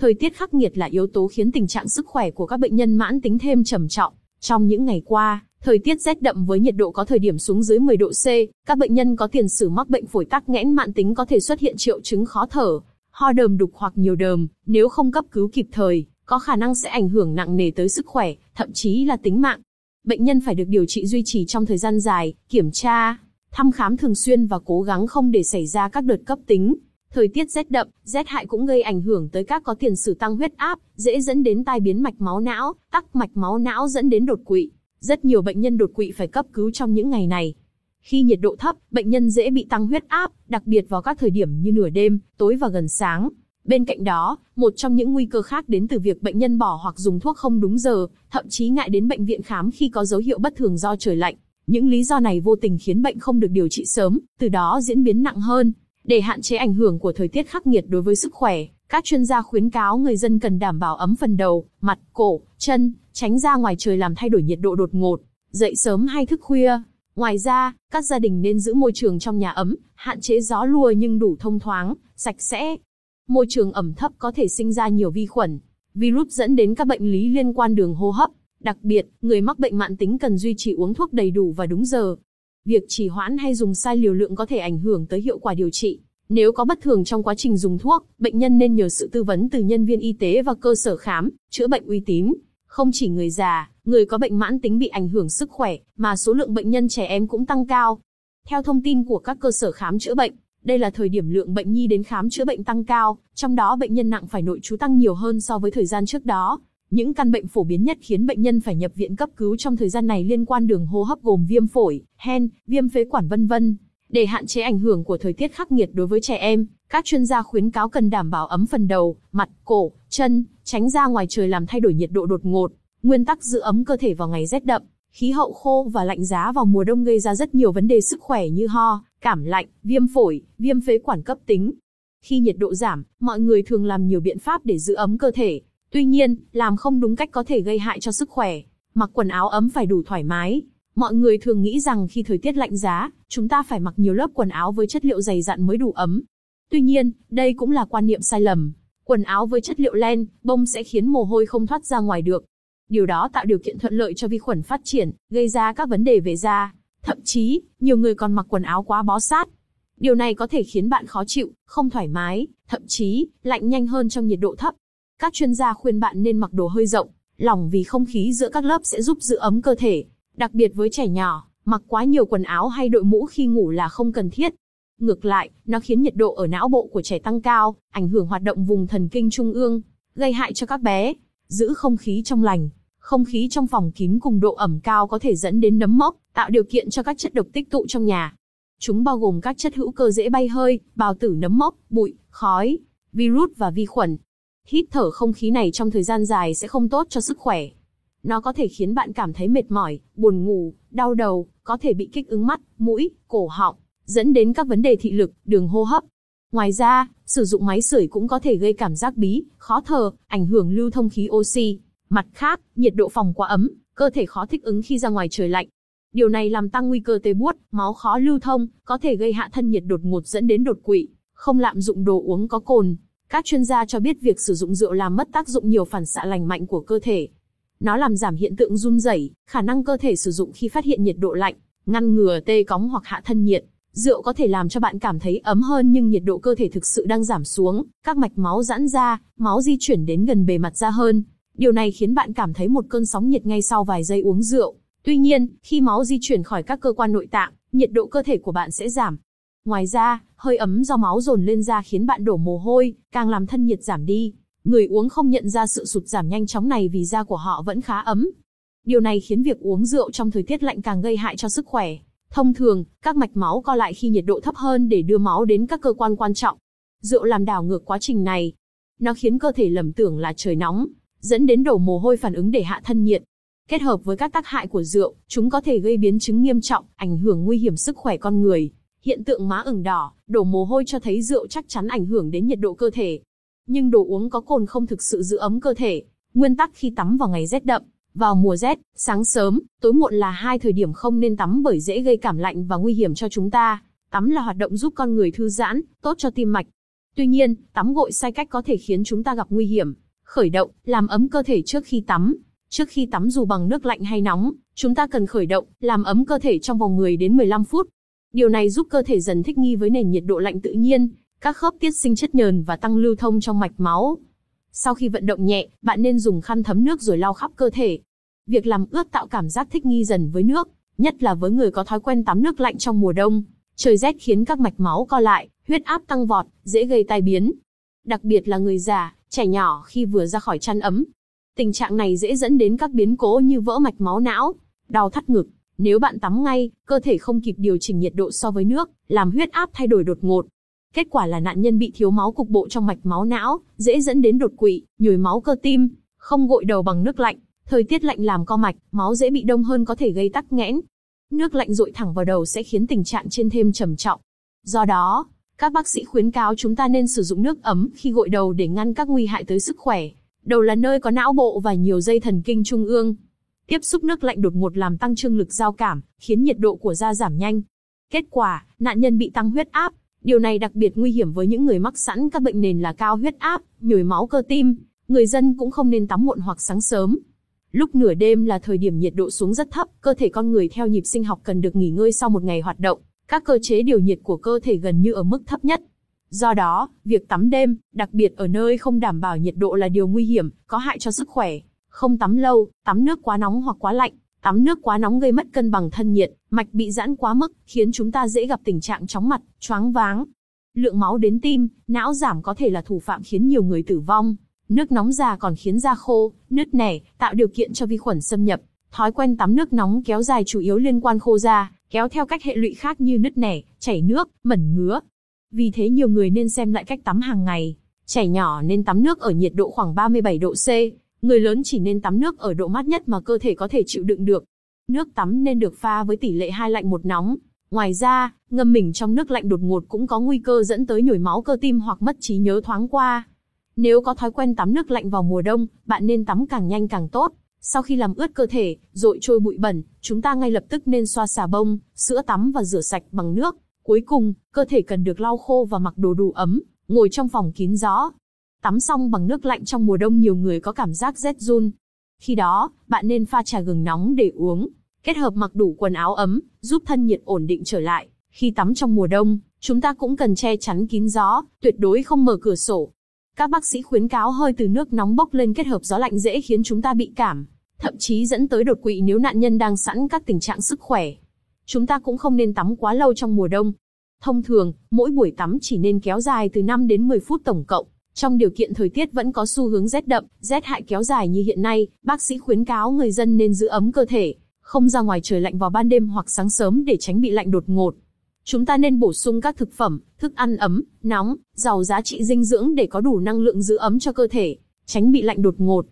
Thời tiết khắc nghiệt là yếu tố khiến tình trạng sức khỏe của các bệnh nhân mãn tính thêm trầm trọng. Trong những ngày qua, thời tiết rét đậm với nhiệt độ có thời điểm xuống dưới 10 độ C, các bệnh nhân có tiền sử mắc bệnh phổi tắc nghẽn mãn tính có thể xuất hiện triệu chứng khó thở, ho đờm đục hoặc nhiều đờm, nếu không cấp cứu kịp thời, có khả năng sẽ ảnh hưởng nặng nề tới sức khỏe, thậm chí là tính mạng. Bệnh nhân phải được điều trị duy trì trong thời gian dài, kiểm tra, thăm khám thường xuyên và cố gắng không để xảy ra các đợt cấp tính, Thời tiết rét đậm, rét hại cũng gây ảnh hưởng tới các có tiền sử tăng huyết áp, dễ dẫn đến tai biến mạch máu não, tắc mạch máu não dẫn đến đột quỵ. Rất nhiều bệnh nhân đột quỵ phải cấp cứu trong những ngày này. Khi nhiệt độ thấp, bệnh nhân dễ bị tăng huyết áp, đặc biệt vào các thời điểm như nửa đêm, tối và gần sáng. Bên cạnh đó, một trong những nguy cơ khác đến từ việc bệnh nhân bỏ hoặc dùng thuốc không đúng giờ, thậm chí ngại đến bệnh viện khám khi có dấu hiệu bất thường do trời lạnh. Những lý do này vô tình khiến bệnh không được điều trị sớm, từ đó diễn biến nặng hơn. Để hạn chế ảnh hưởng của thời tiết khắc nghiệt đối với sức khỏe, các chuyên gia khuyến cáo người dân cần đảm bảo ấm phần đầu, mặt, cổ, chân, tránh ra ngoài trời làm thay đổi nhiệt độ đột ngột, dậy sớm hay thức khuya. Ngoài ra, các gia đình nên giữ môi trường trong nhà ấm, hạn chế gió lùa nhưng đủ thông thoáng, sạch sẽ. Môi trường ẩm thấp có thể sinh ra nhiều vi khuẩn, virus dẫn đến các bệnh lý liên quan đường hô hấp. Đặc biệt, người mắc bệnh mạng tính cần duy trì uống thuốc đầy đủ và đúng giờ, việc trì hoãn hay dùng sai liều lượng có thể ảnh hưởng tới hiệu quả điều trị. Nếu có bất thường trong quá trình dùng thuốc, bệnh nhân nên nhờ sự tư vấn từ nhân viên y tế và cơ sở khám, chữa bệnh uy tín. Không chỉ người già, người có bệnh mãn tính bị ảnh hưởng sức khỏe, mà số lượng bệnh nhân trẻ em cũng tăng cao. Theo thông tin của các cơ sở khám chữa bệnh, đây là thời điểm lượng bệnh nhi đến khám chữa bệnh tăng cao, trong đó bệnh nhân nặng phải nội trú tăng nhiều hơn so với thời gian trước đó. Những căn bệnh phổ biến nhất khiến bệnh nhân phải nhập viện cấp cứu trong thời gian này liên quan đường hô hấp gồm viêm phổi, hen, viêm phế quản vân vân. Để hạn chế ảnh hưởng của thời tiết khắc nghiệt đối với trẻ em, các chuyên gia khuyến cáo cần đảm bảo ấm phần đầu, mặt, cổ, chân, tránh ra ngoài trời làm thay đổi nhiệt độ đột ngột. Nguyên tắc giữ ấm cơ thể vào ngày rét đậm, khí hậu khô và lạnh giá vào mùa đông gây ra rất nhiều vấn đề sức khỏe như ho, cảm lạnh, viêm phổi, viêm phế quản cấp tính. Khi nhiệt độ giảm, mọi người thường làm nhiều biện pháp để giữ ấm cơ thể, Tuy nhiên, làm không đúng cách có thể gây hại cho sức khỏe. Mặc quần áo ấm phải đủ thoải mái. Mọi người thường nghĩ rằng khi thời tiết lạnh giá, chúng ta phải mặc nhiều lớp quần áo với chất liệu dày dặn mới đủ ấm. Tuy nhiên, đây cũng là quan niệm sai lầm. Quần áo với chất liệu len, bông sẽ khiến mồ hôi không thoát ra ngoài được. Điều đó tạo điều kiện thuận lợi cho vi khuẩn phát triển, gây ra các vấn đề về da. Thậm chí, nhiều người còn mặc quần áo quá bó sát. Điều này có thể khiến bạn khó chịu, không thoải mái, thậm chí lạnh nhanh hơn trong nhiệt độ thấp. Các chuyên gia khuyên bạn nên mặc đồ hơi rộng, lỏng vì không khí giữa các lớp sẽ giúp giữ ấm cơ thể, đặc biệt với trẻ nhỏ, mặc quá nhiều quần áo hay đội mũ khi ngủ là không cần thiết. Ngược lại, nó khiến nhiệt độ ở não bộ của trẻ tăng cao, ảnh hưởng hoạt động vùng thần kinh trung ương, gây hại cho các bé. Giữ không khí trong lành, không khí trong phòng kín cùng độ ẩm cao có thể dẫn đến nấm mốc, tạo điều kiện cho các chất độc tích tụ trong nhà. Chúng bao gồm các chất hữu cơ dễ bay hơi, bào tử nấm mốc, bụi, khói, virus và vi khuẩn. Hít thở không khí này trong thời gian dài sẽ không tốt cho sức khỏe. Nó có thể khiến bạn cảm thấy mệt mỏi, buồn ngủ, đau đầu, có thể bị kích ứng mắt, mũi, cổ họng, dẫn đến các vấn đề thị lực, đường hô hấp. Ngoài ra, sử dụng máy sưởi cũng có thể gây cảm giác bí, khó thở, ảnh hưởng lưu thông khí oxy. Mặt khác, nhiệt độ phòng quá ấm, cơ thể khó thích ứng khi ra ngoài trời lạnh. Điều này làm tăng nguy cơ tê buốt, máu khó lưu thông, có thể gây hạ thân nhiệt đột ngột dẫn đến đột quỵ. Không lạm dụng đồ uống có cồn, các chuyên gia cho biết việc sử dụng rượu làm mất tác dụng nhiều phản xạ lành mạnh của cơ thể. Nó làm giảm hiện tượng run rẩy, khả năng cơ thể sử dụng khi phát hiện nhiệt độ lạnh, ngăn ngừa tê cóng hoặc hạ thân nhiệt. Rượu có thể làm cho bạn cảm thấy ấm hơn nhưng nhiệt độ cơ thể thực sự đang giảm xuống, các mạch máu giãn ra, máu di chuyển đến gần bề mặt da hơn. Điều này khiến bạn cảm thấy một cơn sóng nhiệt ngay sau vài giây uống rượu. Tuy nhiên, khi máu di chuyển khỏi các cơ quan nội tạng, nhiệt độ cơ thể của bạn sẽ giảm, Ngoài ra, hơi ấm do máu dồn lên da khiến bạn đổ mồ hôi, càng làm thân nhiệt giảm đi. Người uống không nhận ra sự sụt giảm nhanh chóng này vì da của họ vẫn khá ấm. Điều này khiến việc uống rượu trong thời tiết lạnh càng gây hại cho sức khỏe. Thông thường, các mạch máu co lại khi nhiệt độ thấp hơn để đưa máu đến các cơ quan quan trọng. Rượu làm đảo ngược quá trình này. Nó khiến cơ thể lầm tưởng là trời nóng, dẫn đến đổ mồ hôi phản ứng để hạ thân nhiệt. Kết hợp với các tác hại của rượu, chúng có thể gây biến chứng nghiêm trọng, ảnh hưởng nguy hiểm sức khỏe con người hiện tượng má ửng đỏ, đổ mồ hôi cho thấy rượu chắc chắn ảnh hưởng đến nhiệt độ cơ thể. Nhưng đồ uống có cồn không thực sự giữ ấm cơ thể. Nguyên tắc khi tắm vào ngày rét đậm, vào mùa rét, sáng sớm, tối muộn là hai thời điểm không nên tắm bởi dễ gây cảm lạnh và nguy hiểm cho chúng ta. Tắm là hoạt động giúp con người thư giãn, tốt cho tim mạch. Tuy nhiên, tắm gội sai cách có thể khiến chúng ta gặp nguy hiểm. Khởi động, làm ấm cơ thể trước khi tắm. Trước khi tắm dù bằng nước lạnh hay nóng, chúng ta cần khởi động, làm ấm cơ thể trong vòng 10 đến 15 phút, Điều này giúp cơ thể dần thích nghi với nền nhiệt độ lạnh tự nhiên, các khớp tiết sinh chất nhờn và tăng lưu thông trong mạch máu. Sau khi vận động nhẹ, bạn nên dùng khăn thấm nước rồi lau khắp cơ thể. Việc làm ướt tạo cảm giác thích nghi dần với nước, nhất là với người có thói quen tắm nước lạnh trong mùa đông. Trời rét khiến các mạch máu co lại, huyết áp tăng vọt, dễ gây tai biến. Đặc biệt là người già, trẻ nhỏ khi vừa ra khỏi chăn ấm. Tình trạng này dễ dẫn đến các biến cố như vỡ mạch máu não, đau thắt ngực, nếu bạn tắm ngay, cơ thể không kịp điều chỉnh nhiệt độ so với nước, làm huyết áp thay đổi đột ngột. Kết quả là nạn nhân bị thiếu máu cục bộ trong mạch máu não, dễ dẫn đến đột quỵ, nhồi máu cơ tim, không gội đầu bằng nước lạnh, thời tiết lạnh làm co mạch, máu dễ bị đông hơn có thể gây tắc nghẽn. Nước lạnh dội thẳng vào đầu sẽ khiến tình trạng trên thêm trầm trọng. Do đó, các bác sĩ khuyến cáo chúng ta nên sử dụng nước ấm khi gội đầu để ngăn các nguy hại tới sức khỏe. Đầu là nơi có não bộ và nhiều dây thần kinh trung ương, Tiếp xúc nước lạnh đột ngột làm tăng trương lực giao cảm, khiến nhiệt độ của da giảm nhanh. Kết quả, nạn nhân bị tăng huyết áp. Điều này đặc biệt nguy hiểm với những người mắc sẵn các bệnh nền là cao huyết áp, nhồi máu cơ tim. Người dân cũng không nên tắm muộn hoặc sáng sớm. Lúc nửa đêm là thời điểm nhiệt độ xuống rất thấp, cơ thể con người theo nhịp sinh học cần được nghỉ ngơi sau một ngày hoạt động. Các cơ chế điều nhiệt của cơ thể gần như ở mức thấp nhất. Do đó, việc tắm đêm, đặc biệt ở nơi không đảm bảo nhiệt độ là điều nguy hiểm, có hại cho sức khỏe. Không tắm lâu, tắm nước quá nóng hoặc quá lạnh, tắm nước quá nóng gây mất cân bằng thân nhiệt, mạch bị giãn quá mức, khiến chúng ta dễ gặp tình trạng chóng mặt, choáng váng. Lượng máu đến tim, não giảm có thể là thủ phạm khiến nhiều người tử vong. Nước nóng già còn khiến da khô, nứt nẻ, tạo điều kiện cho vi khuẩn xâm nhập. Thói quen tắm nước nóng kéo dài chủ yếu liên quan khô da, kéo theo các hệ lụy khác như nứt nẻ, chảy nước, mẩn ngứa. Vì thế nhiều người nên xem lại cách tắm hàng ngày. Trẻ nhỏ nên tắm nước ở nhiệt độ khoảng 37 độ C, Người lớn chỉ nên tắm nước ở độ mát nhất mà cơ thể có thể chịu đựng được. Nước tắm nên được pha với tỷ lệ hai lạnh một nóng. Ngoài ra, ngâm mình trong nước lạnh đột ngột cũng có nguy cơ dẫn tới nhồi máu cơ tim hoặc mất trí nhớ thoáng qua. Nếu có thói quen tắm nước lạnh vào mùa đông, bạn nên tắm càng nhanh càng tốt. Sau khi làm ướt cơ thể, dội trôi bụi bẩn, chúng ta ngay lập tức nên xoa xà bông, sữa tắm và rửa sạch bằng nước. Cuối cùng, cơ thể cần được lau khô và mặc đồ đủ ấm, ngồi trong phòng kín gió, Tắm xong bằng nước lạnh trong mùa đông nhiều người có cảm giác rét run. Khi đó, bạn nên pha trà gừng nóng để uống, kết hợp mặc đủ quần áo ấm, giúp thân nhiệt ổn định trở lại. Khi tắm trong mùa đông, chúng ta cũng cần che chắn kín gió, tuyệt đối không mở cửa sổ. Các bác sĩ khuyến cáo hơi từ nước nóng bốc lên kết hợp gió lạnh dễ khiến chúng ta bị cảm, thậm chí dẫn tới đột quỵ nếu nạn nhân đang sẵn các tình trạng sức khỏe. Chúng ta cũng không nên tắm quá lâu trong mùa đông. Thông thường, mỗi buổi tắm chỉ nên kéo dài từ 5 đến 10 phút tổng cộng. Trong điều kiện thời tiết vẫn có xu hướng rét đậm, rét hại kéo dài như hiện nay, bác sĩ khuyến cáo người dân nên giữ ấm cơ thể, không ra ngoài trời lạnh vào ban đêm hoặc sáng sớm để tránh bị lạnh đột ngột. Chúng ta nên bổ sung các thực phẩm, thức ăn ấm, nóng, giàu giá trị dinh dưỡng để có đủ năng lượng giữ ấm cho cơ thể, tránh bị lạnh đột ngột.